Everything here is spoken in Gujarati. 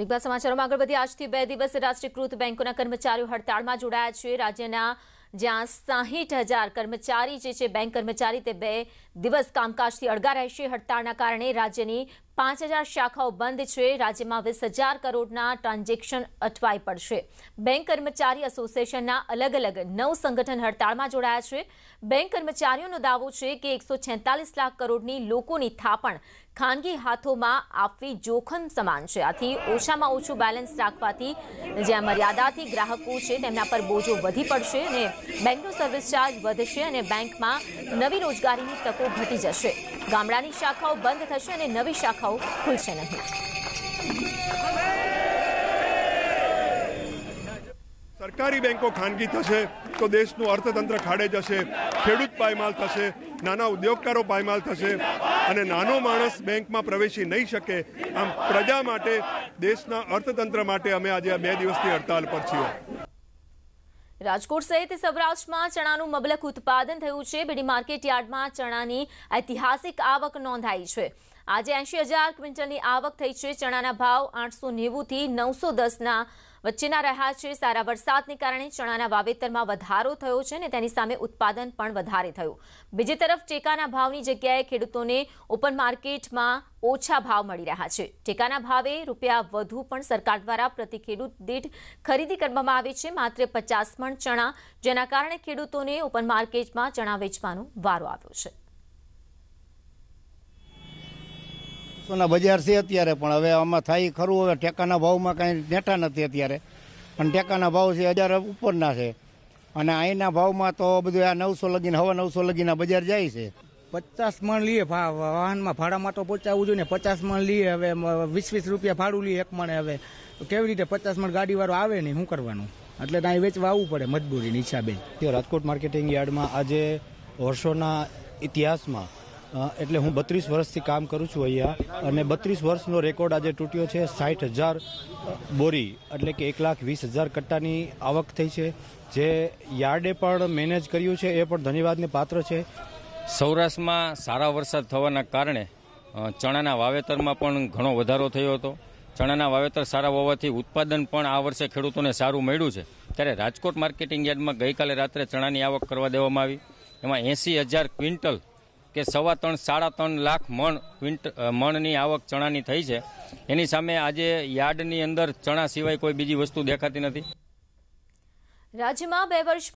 રીગભા સમાચારોમાં આગળ વધી આજથી બે દિવસ રાષ્ટ્રીયકૃત બેંકોના કર્મચારીઓ હડતાળમાં જોડાયા છે રાજ્યના જ્યાં સાહીઠ હજાર કર્મચારી જે છે બેંક કર્મચારી તે બે દિવસ કામકાજથી અળગા રહેશે હડતાળના કારણે રાજ્યની પાંચ હજાર શાખાઓ બંધ છે રાજ્યમાં વીસ હજાર કરોડના ટ્રાન્ઝેક્શન અટવાઈ પડશે બેંક કર્મચારી એસોસિએશનના અલગ અલગ નવ સંગઠન હડતાળમાં જોડાયા છે બેંક કર્મચારીઓનો દાવો છે કે એકસો લાખ કરોડની લોકોની થાપણ ખાનગી હાથોમાં આપવી જોખમ સમાન છે આથી ઓછામાં ઓછું બેલેન્સ રાખવાથી જ્યાં મર્યાદાથી ગ્રાહકો છે તેમના પર બોજો વધી પડશે અને બેંકનો સર્વિસ ચાર્જ વધશે અને બેંકમાં નવી રોજગારીની તકો ઘટી જશે ગામડાની શાખાઓ બંધ થશે અને નવી શાખા શાખાઓ ખુલશે નહીં સરકારી બેંકો ખાનગી થશે તો દેશનું અર્થતંત્ર ખાડે જશે ખેડૂત પાયમાલ થશે નાના ઉદ્યોગકારો પાયમાલ થશે અને નાનો માણસ બેંકમાં પ્રવેશી નહીં શકે આમ પ્રજા માટે દેશના અર્થતંત્ર માટે અમે આજે આ બે દિવસની હડતાલ પર છીએ રાજકોટ સહિત સૌરાષ્ટ્રમાં ચણાનું મબલક ઉત્પાદન થયું છે બેડી માર્કેટયાર્ડમાં ચણાની ઐતિહાસિક આવક નોંધાઈ છે આજે એંશી હજાર ક્વિન્ટલની આવક થઈ છે ચણાના ભાવ આઠસો નેવું થી નવસો દસના વચ્ચેના રહ્યા છે સારા વરસાદને કારણે ચણાના વાવેતરમાં વધારો થયો છે અને તેની સામે ઉત્પાદન પણ વધારે થયું બીજી તરફ ટેકાના ભાવની જગ્યાએ ખેડૂતોને ઓપન માર્કેટમાં ઓછા ભાવ મળી રહ્યા છે ટેકાના ભાવે રૂપિયા વધુ પણ સરકાર દ્વારા પ્રતિ ખેડૂત દીઠ ખરીદી કરવામાં આવી છે માત્ર પચાસ મણ ચણા જેના કારણે ખેડૂતોને ઓપન માર્કેટમાં ચણા વેચવાનો વારો આવ્યો છે બસોના બજાર છે અત્યારે પણ હવે આમાં થાય ખરું હવે ટેકાના ભાવમાં કાંઈ નેઠા નથી અત્યારે પણ ટેકાના ભાવ છે હજાર ઉપરના છે અને અહીંના ભાવમાં તો બધું આ નવસો લગીને હવા નવસો લગીના બજાર જાય છે પચાસ મણ લઈએ વાહનમાં ભાડામાં તો પહોંચાવું જોઈએ ને પચાસ મણ લઈએ હવે વીસ વીસ રૂપિયા ભાડું લઈએ એક મણે હવે કેવી રીતે પચાસ મણ ગાડીવાળો આવે નહીં શું કરવાનું એટલે ત્યાં વેચવા આવવું પડે મજબૂરીની હિસાબે રાજકોટ માર્કેટિંગ યાર્ડમાં આજે વર્ષોના ઇતિહાસમાં એટલે હું બત્રીસ વર્ષથી કામ કરું છું અહીંયા અને બત્રીસ વર્ષનો રેકોર્ડ આજે તૂટ્યો છે સાઠ હજાર બોરી એટલે કે એક લાખ વીસ હજાર કટ્ટાની આવક થઈ છે જે યાર્ડે પણ મેનેજ કર્યું છે એ પણ ધન્યવાદને પાત્ર છે સૌરાષ્ટ્રમાં સારા વરસાદ થવાના કારણે ચણાના વાવેતરમાં પણ ઘણો વધારો થયો હતો ચણાના વાવેતર સારા હોવાથી ઉત્પાદન પણ આ વર્ષે ખેડૂતોને સારું મળ્યું છે ત્યારે રાજકોટ માર્કેટિંગ યાર્ડમાં ગઈકાલે રાત્રે ચણાની આવક કરવા દેવામાં આવી એમાં એંસી હજાર ક્વિન્ટલ કે સવા ત્રણ સાડા ત્રણ લાખ મણ ક્વિન્ટ મણની આવક ચણાની થઈ છે એની સામે આજે યાર્ડની અંદર ચણા સિવાય કોઈ બીજી વસ્તુ દેખાતી નથી રાજ્યમાં બે વર્ષ